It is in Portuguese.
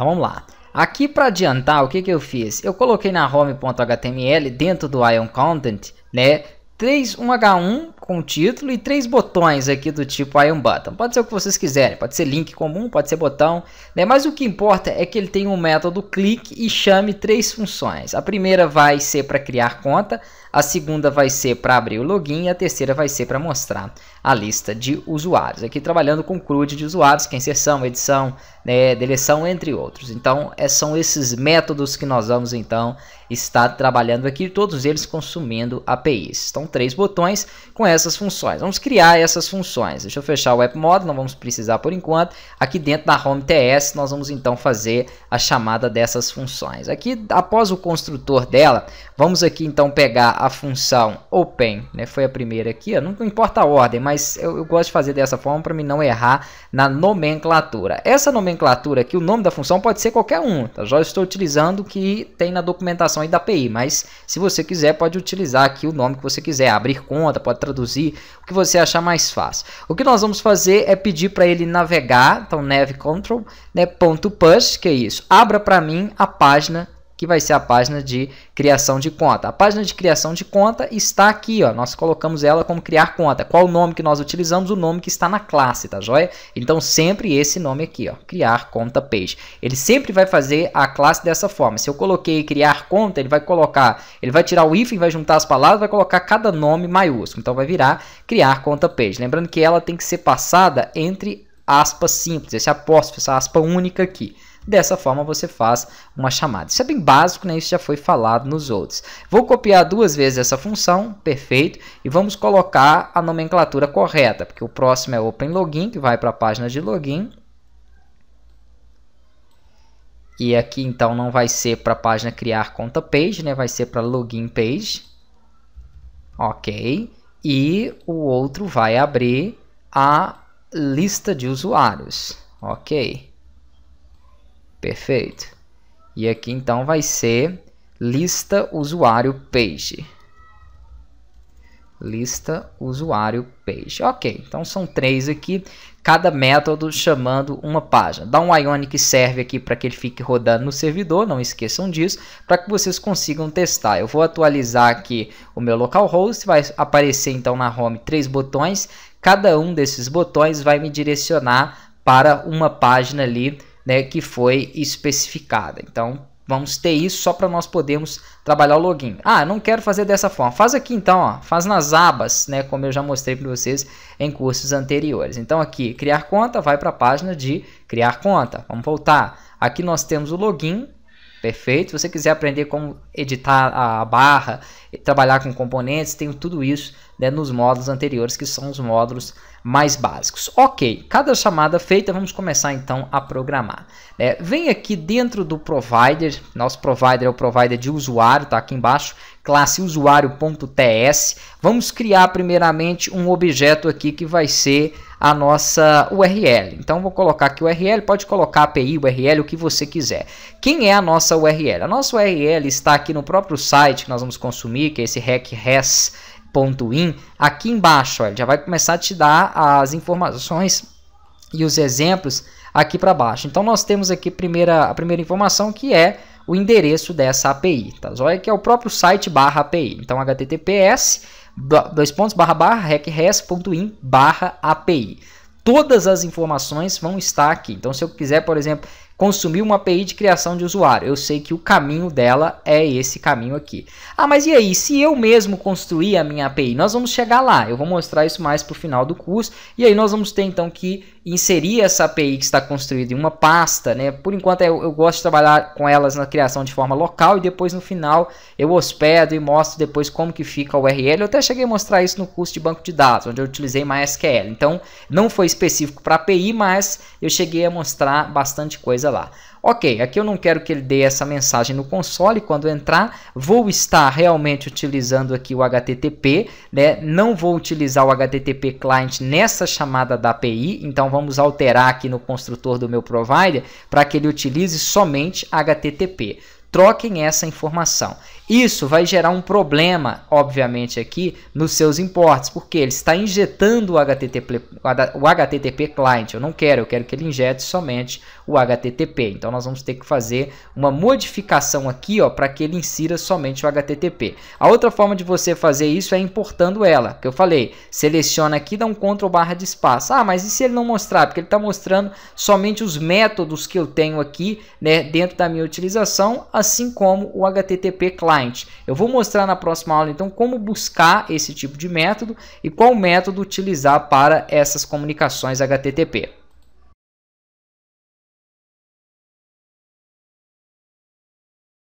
Então vamos lá. Aqui para adiantar, o que, que eu fiz? Eu coloquei na home.html dentro do ion content, né? 31 H1 com o título e três botões aqui do tipo am Button. Pode ser o que vocês quiserem, pode ser link comum, pode ser botão, né? mas o que importa é que ele tem um método clique e chame três funções. A primeira vai ser para criar conta, a segunda vai ser para abrir o login e a terceira vai ser para mostrar a lista de usuários. Aqui trabalhando com CRUD de usuários, que é inserção, edição, né, deleção, entre outros. Então, é, são esses métodos que nós vamos, então, estar trabalhando aqui, todos eles consumindo APIs. Então, três botões com essas funções. Vamos criar essas funções. Deixa eu fechar o app não vamos precisar por enquanto. Aqui dentro da home TS nós vamos então fazer a chamada dessas funções. Aqui após o construtor dela, vamos aqui então pegar a função open, né? Foi a primeira aqui, ó. Não, não importa a ordem, mas eu, eu gosto de fazer dessa forma para me não errar na nomenclatura. Essa nomenclatura aqui, o nome da função pode ser qualquer um, tá? Já estou utilizando o que tem na documentação aí da API, mas se você quiser pode utilizar aqui o nome que você quiser, abrir conta, pode traduzir traduzir, o que você achar mais fácil. O que nós vamos fazer é pedir para ele navegar, então nav control, né, ponto push, que é isso, abra para mim a página que vai ser a página de criação de conta. A página de criação de conta está aqui, ó. Nós colocamos ela como criar conta. Qual o nome que nós utilizamos? O nome que está na classe, tá joia? Então sempre esse nome aqui, ó, criar conta page. Ele sempre vai fazer a classe dessa forma. Se eu coloquei criar conta, ele vai colocar, ele vai tirar o e vai juntar as palavras, vai colocar cada nome maiúsculo. Então vai virar criar conta page. Lembrando que ela tem que ser passada entre aspas simples, esse apóstrofo, essa aspa única aqui Dessa forma você faz uma chamada. Isso é bem básico, né? isso já foi falado nos outros. Vou copiar duas vezes essa função, perfeito, e vamos colocar a nomenclatura correta, porque o próximo é Open Login, que vai para a página de login, e aqui então não vai ser para a página criar conta page, né? vai ser para login page. Ok. E o outro vai abrir a lista de usuários. Ok. Perfeito. E aqui então vai ser lista usuário page. Lista usuário page. Ok, então são três aqui, cada método chamando uma página. Dá um Ionic serve aqui para que ele fique rodando no servidor, não esqueçam disso, para que vocês consigam testar. Eu vou atualizar aqui o meu localhost, vai aparecer então na home três botões. Cada um desses botões vai me direcionar para uma página ali né, que foi especificada. Então, vamos ter isso só para nós podermos trabalhar o login. Ah, não quero fazer dessa forma. Faz aqui então, ó, faz nas abas, né, como eu já mostrei para vocês em cursos anteriores. Então aqui, criar conta, vai para a página de criar conta. Vamos voltar. Aqui nós temos o login, Perfeito? Se você quiser aprender como editar a barra, trabalhar com componentes, tem tudo isso né, nos módulos anteriores, que são os módulos mais básicos. Ok, cada chamada feita, vamos começar então a programar. É, vem aqui dentro do provider, nosso provider é o provider de usuário, está aqui embaixo, classe usuário.ts. Vamos criar primeiramente um objeto aqui que vai ser a nossa URL. Então vou colocar aqui URL, pode colocar API, URL, o que você quiser. Quem é a nossa URL? A nossa URL está aqui no próprio site que nós vamos consumir, que é esse hackres.in. Aqui embaixo, ele já vai começar a te dar as informações e os exemplos aqui para baixo. Então nós temos aqui primeira, a primeira informação que é o endereço dessa API, tá? Olha que é o próprio site barra API. Então https dois pontos, barra, barra, recres.in, barra, API. Todas as informações vão estar aqui. Então, se eu quiser, por exemplo, consumir uma API de criação de usuário. Eu sei que o caminho dela é esse caminho aqui. Ah, mas e aí, se eu mesmo construir a minha API? Nós vamos chegar lá, eu vou mostrar isso mais para o final do curso, e aí nós vamos ter então que inserir essa API que está construída em uma pasta, né? Por enquanto eu, eu gosto de trabalhar com elas na criação de forma local e depois no final eu hospedo e mostro depois como que fica a URL. Eu até cheguei a mostrar isso no curso de banco de dados, onde eu utilizei MySQL. Então, não foi específico para API, mas eu cheguei a mostrar bastante coisa lá. Ok, aqui eu não quero que ele dê essa mensagem no console quando entrar. Vou estar realmente utilizando aqui o HTTP, né? Não vou utilizar o HTTP client nessa chamada da API, então vamos alterar aqui no construtor do meu provider para que ele utilize somente HTTP. Troquem essa informação. Isso vai gerar um problema, obviamente, aqui nos seus importes, porque ele está injetando o HTTP, o HTTP client. Eu não quero, eu quero que ele injete somente o HTTP. Então, nós vamos ter que fazer uma modificação aqui para que ele insira somente o HTTP. A outra forma de você fazer isso é importando ela, que eu falei. Seleciona aqui, dá um Ctrl barra de espaço. Ah, mas e se ele não mostrar? Porque ele está mostrando somente os métodos que eu tenho aqui né, dentro da minha utilização, assim como o HTTP client. Eu vou mostrar na próxima aula então como buscar esse tipo de método e qual método utilizar para essas comunicações HTTP.